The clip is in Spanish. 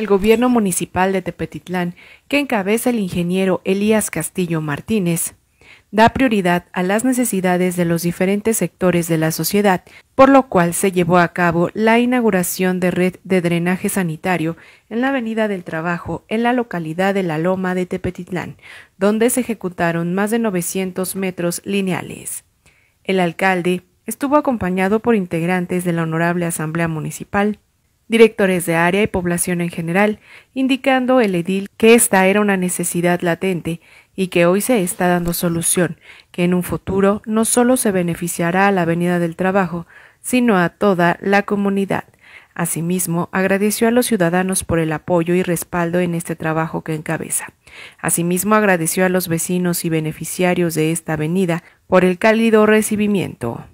El gobierno municipal de Tepetitlán, que encabeza el ingeniero Elías Castillo Martínez, da prioridad a las necesidades de los diferentes sectores de la sociedad, por lo cual se llevó a cabo la inauguración de red de drenaje sanitario en la Avenida del Trabajo, en la localidad de La Loma de Tepetitlán, donde se ejecutaron más de 900 metros lineales. El alcalde estuvo acompañado por integrantes de la Honorable Asamblea Municipal, directores de área y población en general, indicando el edil que esta era una necesidad latente y que hoy se está dando solución, que en un futuro no solo se beneficiará a la Avenida del Trabajo, sino a toda la comunidad. Asimismo, agradeció a los ciudadanos por el apoyo y respaldo en este trabajo que encabeza. Asimismo, agradeció a los vecinos y beneficiarios de esta avenida por el cálido recibimiento.